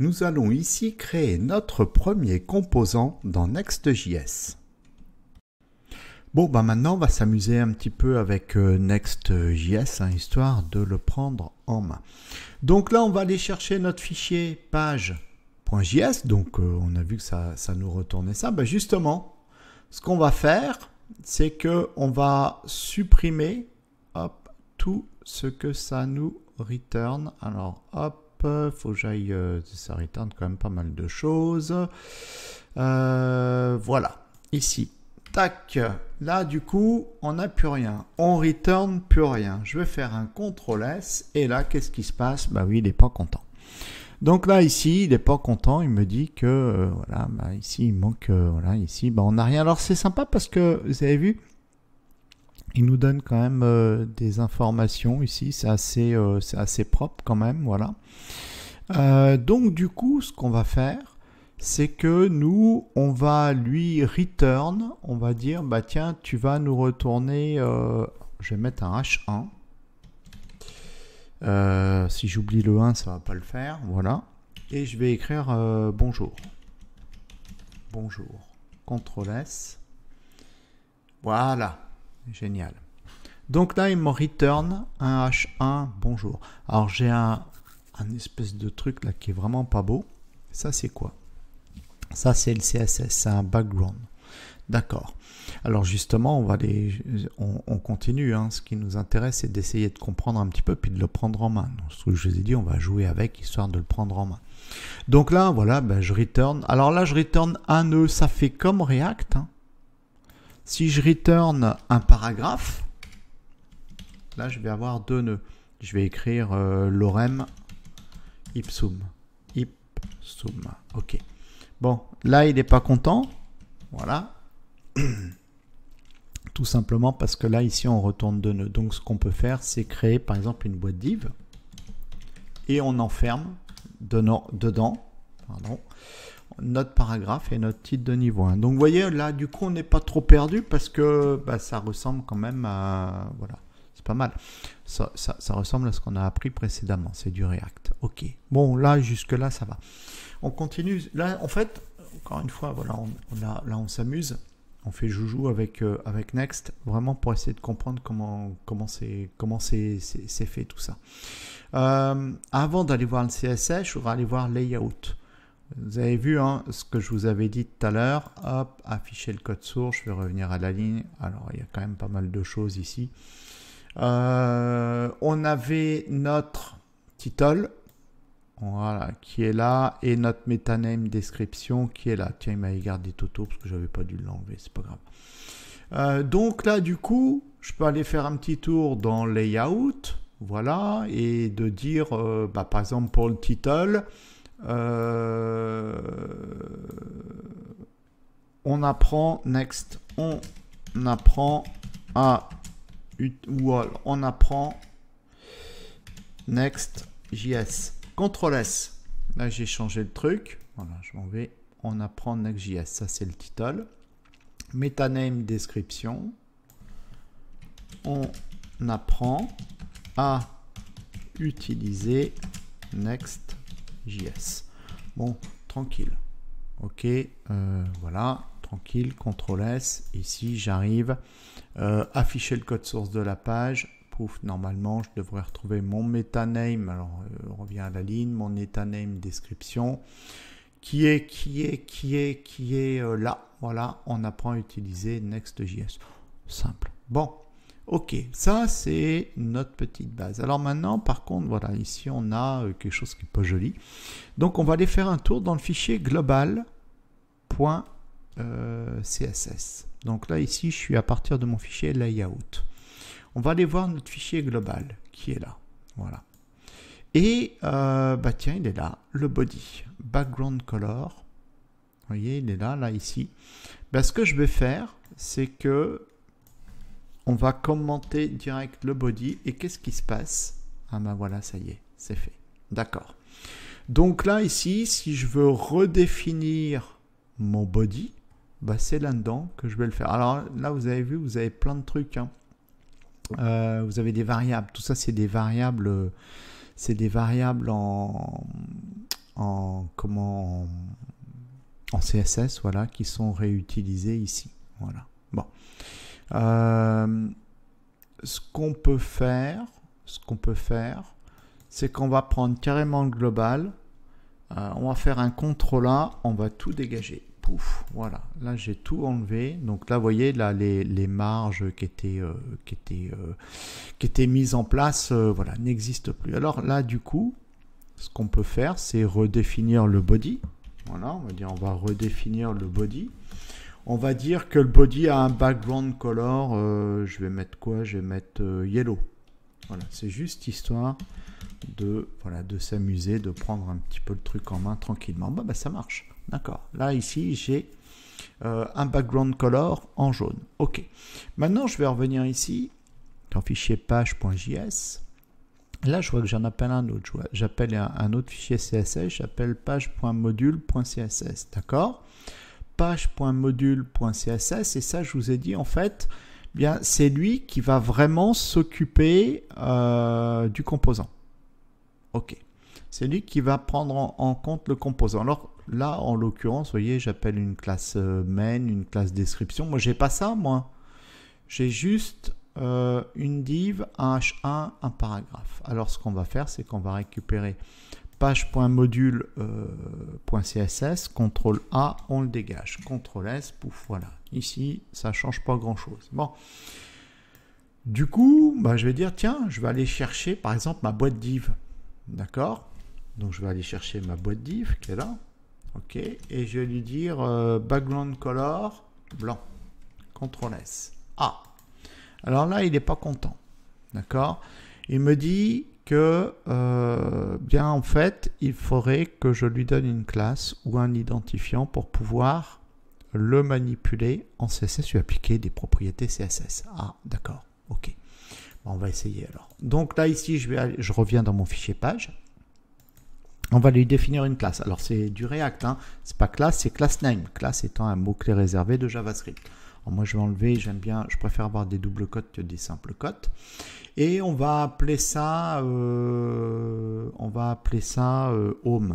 Nous allons ici créer notre premier composant dans Next.js. Bon, bah, maintenant, on va s'amuser un petit peu avec euh, Next.js, hein, histoire de le prendre en main. Donc là, on va aller chercher notre fichier page.js. Donc, euh, on a vu que ça, nous retournait ça. Bah, justement, ce qu'on va faire, c'est que on va supprimer tout ce que ça nous return. Alors, hop, faut que j'aille. Euh, ça return quand même pas mal de choses. Euh, voilà, ici. Tac. Là, du coup, on n'a plus rien. On return plus rien. Je vais faire un CTRL S. Et là, qu'est-ce qui se passe Bah oui, il n'est pas content. Donc là, ici, il n'est pas content. Il me dit que, euh, voilà, bah, ici, il manque, voilà, ici, bah, on n'a rien. Alors, c'est sympa parce que, vous avez vu, il nous donne quand même euh, des informations ici, c'est assez, euh, assez propre quand même, voilà. Euh, donc du coup, ce qu'on va faire, c'est que nous, on va lui return, on va dire, bah tiens, tu vas nous retourner, je vais mettre un H1. si j'oublie le 1, ça va pas le faire, voilà. Et je vais écrire bonjour. Bonjour. CTRL S. Voilà. Génial. Donc là, il me return un H1, bonjour. Alors j'ai un, espèce de truc là qui est vraiment pas beau. Ça, c'est quoi Ça, c'est le CSS, c'est un background. D'accord. Alors justement, on va les, on, continue. Hein. Ce qui nous intéresse, c'est d'essayer de comprendre un petit peu puis de le prendre en main. ce que je vous ai dit, on va jouer avec histoire de le prendre en main. Donc là, voilà, ben, je return. Alors là, je return un nœud. E, ça fait comme React. Hein. Si je return un paragraphe, là je vais avoir deux nœuds. Je vais écrire euh, lorem ipsum. Ipsum. Ok. Bon, là il n'est pas content. Voilà. Tout simplement parce que là ici on retourne deux nœuds. Donc ce qu'on peut faire c'est créer par exemple une boîte div et on enferme dedans, pardon, notre paragraphe et notre titre de niveau 1. Donc vous voyez, là, du coup, on n'est pas trop perdu parce que bah, ça ressemble quand même à... Voilà, c'est pas mal. Ça, ressemble à ce qu'on a appris précédemment, c'est du React. Ok, bon, là, jusque-là, ça va. On continue. Là, en fait, encore une fois, voilà, on, là, on s'amuse. On fait joujou avec, euh, avec Next, vraiment pour essayer de comprendre comment c'est comment c'est fait tout ça. Euh, avant d'aller voir le CSS, je voudrais aller voir Layout. Vous avez vu hein, ce que je vous avais dit tout à l'heure. Hop, afficher le code source. Je vais revenir à la ligne. Alors, il y a quand même pas mal de choses ici. Euh, on avait notre title. Voilà, qui est là. Et notre metaname description qui est là. Tiens, il m'avait gardé Toto parce que j'avais pas dû l'enlever. C'est pas grave. Euh, donc là, du coup, je peux aller faire un petit tour dans Layout. Voilà. Et de dire, euh, bah, par exemple, pour le title euh, on apprend next. On apprend à ou on apprend next JS. Ctrl S. Là, j'ai changé le truc. Voilà, je m'en vais. On apprend Next.js. Ça, c'est le title. Metaname description. On apprend à utiliser Next JS. Bon, tranquille. Ok, euh, voilà, tranquille, CTRL S. Ici, j'arrive, euh, afficher le code source de la page. Pouf, normalement, je devrais retrouver mon meta name. Alors, euh, on revient à la ligne, mon meta name description. Qui est, qui est, qui est, qui est là. Voilà, on apprend à utiliser Next.js. Simple. Bon, Ok, ça c'est notre petite base. Alors maintenant, par contre, voilà, ici on a euh, quelque chose qui n'est pas joli. Donc on va aller faire un tour dans le fichier global.css. Euh, Donc là, ici, je suis à partir de mon fichier layout. On va aller voir notre fichier global qui est là. Voilà. Et, euh, bah tiens, il est là, le body, background color. Vous voyez, il est là, là, ici. Bah, ce que je vais faire, c'est que on va commenter direct le body. Et qu'est-ce qui se passe Ah ben voilà, ça y est, c'est fait. D'accord. Donc là, ici, si je veux redéfinir mon body, bah c'est là-dedans que je vais le faire. Alors là, vous avez vu, vous avez plein de trucs. Hein. Euh, vous avez des variables. Tout ça, c'est des variables. C'est des variables en, comment en CSS, voilà, qui sont réutilisées ici. Voilà. Bon. Euh, ce qu'on peut faire, ce qu'on peut faire, c'est qu'on va prendre carrément le global. Euh, on va faire un contrôle là on va tout dégager. Pouf, voilà. Là, j'ai tout enlevé. Donc là, vous voyez, là, les, marges qui étaient, euh, qui, étaient, qui étaient mises en place, voilà, n'existent plus. Alors là, du coup, ce qu'on peut faire, c'est redéfinir le body. Voilà, on va dire, on va redéfinir le body. On va dire que le body a un background color. Euh, je vais mettre quoi Je vais mettre euh, yellow. Voilà, c'est juste histoire de voilà de s'amuser, de prendre un petit peu le truc en main tranquillement. Bon, bah ça marche. D'accord. Là ici j'ai euh, un background color en jaune. Ok. Maintenant je vais revenir ici dans fichier page.js. Là, je vois que j'en appelle un autre. J'appelle un, autre fichier CSS, j'appelle page.module.css. D'accord page.module.css et ça je vous ai dit en fait bien c'est lui qui va vraiment s'occuper euh, du composant. Ok. C'est lui qui va prendre en, compte le composant. Alors là en l'occurrence, voyez, j'appelle une classe euh, main, une classe description. Moi j'ai pas ça moi. J'ai juste euh, une div, un h1, un paragraphe. Alors ce qu'on va faire, c'est qu'on va récupérer page.module.css, euh, CTRL A, on le dégage, CTRL S, pouf, voilà. Ici, ça change pas grand-chose. Bon. Du coup, bah, je vais dire, tiens, je vais aller chercher, par exemple, ma boîte div. D'accord Donc, je vais aller chercher ma boîte div, qui est là. OK. Et je vais lui dire euh, background color blanc. CTRL S. A. Alors là, il n'est pas content. D'accord Il me dit que, euh, bien en fait, il faudrait que je lui donne une classe ou un identifiant pour pouvoir le manipuler en CSS, lui appliquer des propriétés CSS. Ah, d'accord, ok. on va essayer alors. Donc là, ici, je, vais je reviens dans mon fichier page. On va lui définir une classe. Alors, c'est du React, hein. c'est pas classe, c'est class name. Classe étant un mot-clé réservé de JavaScript moi, je vais enlever, j'aime bien, je préfère avoir des doubles cotes que des simples cotes. Et on va appeler ça, euh, on va appeler ça euh, home.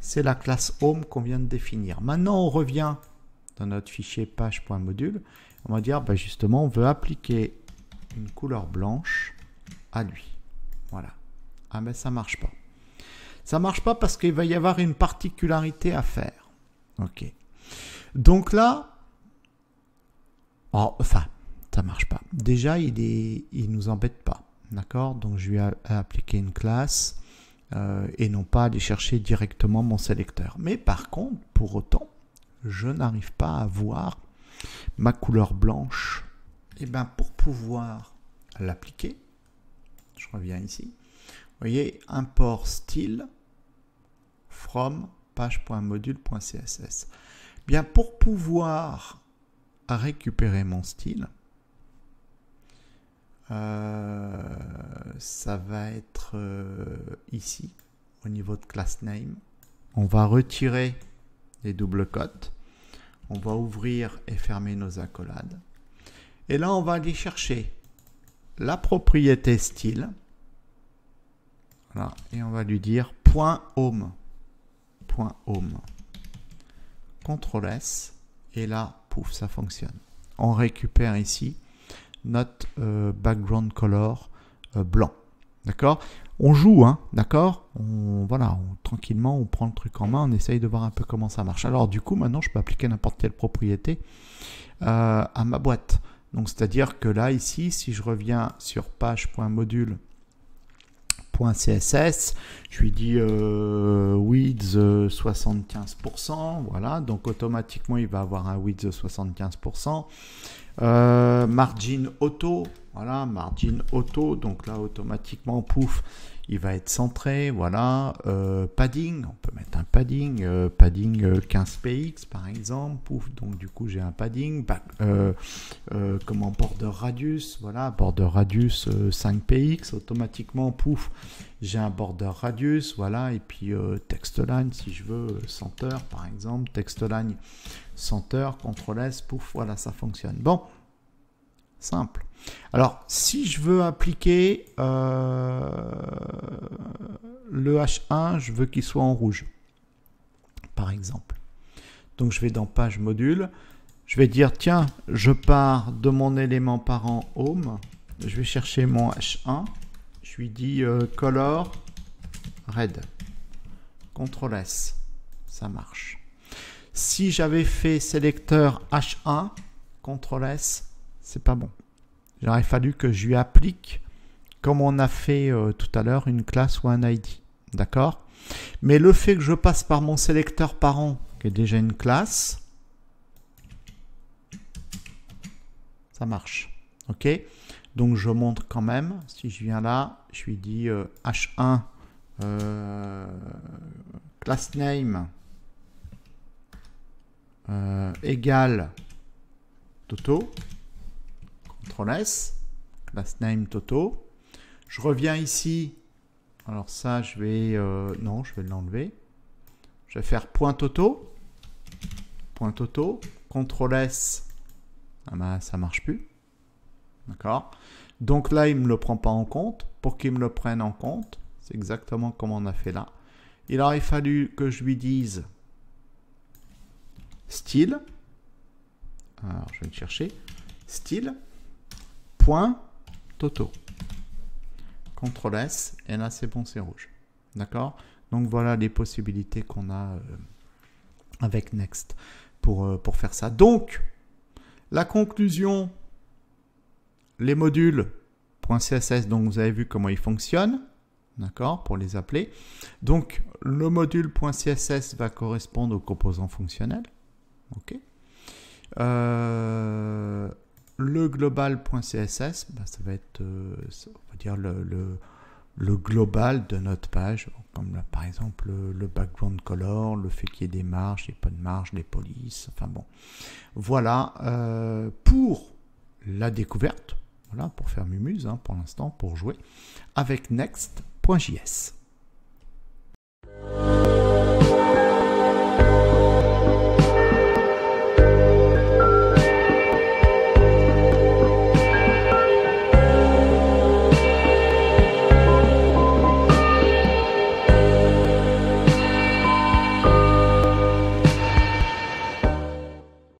C'est la classe home qu'on vient de définir. Maintenant, on revient dans notre fichier page.module. On va dire, bah, justement, on veut appliquer une couleur blanche à lui. Voilà. Ah mais ça marche pas. Ça marche pas parce qu'il va y avoir une particularité à faire. Ok. Donc là, Oh, enfin, ça marche pas. Déjà, il ne nous embête pas, d'accord Donc, je vais appliquer une classe euh, et non pas aller chercher directement mon sélecteur. Mais par contre, pour autant, je n'arrive pas à voir ma couleur blanche. Et eh bien, pour pouvoir l'appliquer, je reviens ici. Vous voyez, import style from page.module.css. Eh bien, pour pouvoir récupérer mon style. Euh, ça va être euh, ici, au niveau de class name. On va retirer les doubles cotes. On va ouvrir et fermer nos accolades. Et là, on va aller chercher la propriété style. Et on va lui dire point .home. Point .home. CTRL S. Et là, ça fonctionne. On récupère ici notre euh, background color euh, blanc. D'accord On joue, hein, d'accord on, Voilà, tranquillement, on prend le truc en main, on essaye de voir un peu comment ça marche. Alors du coup, maintenant, je peux appliquer n'importe quelle propriété euh, à ma boîte. Donc c'est-à-dire que là, ici, si je reviens sur page.module .css. Je lui dis width euh, 75%. Euh, voilà, donc automatiquement il va avoir un width euh, 75%. margin auto, voilà, margin auto, donc là automatiquement, pouf, il va être centré. Voilà, euh, padding, on peut mettre un padding, euh, padding 15px euh, par exemple, pouf, donc du coup j'ai un padding, bah, comment border radius, voilà, border radius 5px, automatiquement, pouf, j'ai un border radius, voilà, et puis text line si je veux, center par exemple, text line center, CTRL S, pouf, voilà, ça fonctionne. Bon simple. Alors, si je veux appliquer euh, le H1, je veux qu'il soit en rouge, par exemple. Donc, je vais dans Page Module. Je vais dire, tiens, je pars de mon élément parent Home. Je vais chercher mon H1. Je lui dis euh, Color Red. CTRL S. Ça marche. Si j'avais fait sélecteur H1, CTRL S, c'est pas bon. Il aurait fallu que je lui applique, comme on a fait euh, tout à l'heure, une classe ou un ID. D'accord Mais le fait que je passe par mon sélecteur parent, qui est déjà une classe, ça marche. Ok Donc je montre quand même. Si je viens là, je lui dis H1 euh, euh, class name égal égale Toto. CTRL S, class name Toto. Je reviens ici. Alors ça, je vais... Euh, non, je vais l'enlever. Je vais faire point .toto. Point .toto. CTRL S. Ah ben, ça marche plus. D'accord Donc là, il ne me le prend pas en compte. Pour qu'il me le prenne en compte, c'est exactement comme on a fait là. Il aurait fallu que je lui dise style. Alors, je vais le chercher. Style point Toto. CTRL S, et là c'est bon, c'est rouge. D'accord Donc voilà les possibilités qu'on a euh, avec Next pour, euh, pour faire ça. Donc, la conclusion, les modules .css, donc vous avez vu comment ils fonctionnent, d'accord, pour les appeler. Donc, le module .css va correspondre aux composants fonctionnels, ok. Euh, le global.css, ben, ça va être, euh, va dire, le, global de notre page, comme par exemple le, background color, le fait qu'il y ait des marges, et pas de marge, des polices, enfin bon. Voilà, euh, pour la découverte, voilà, pour faire mumuse hein, pour l'instant, pour jouer, avec next.js.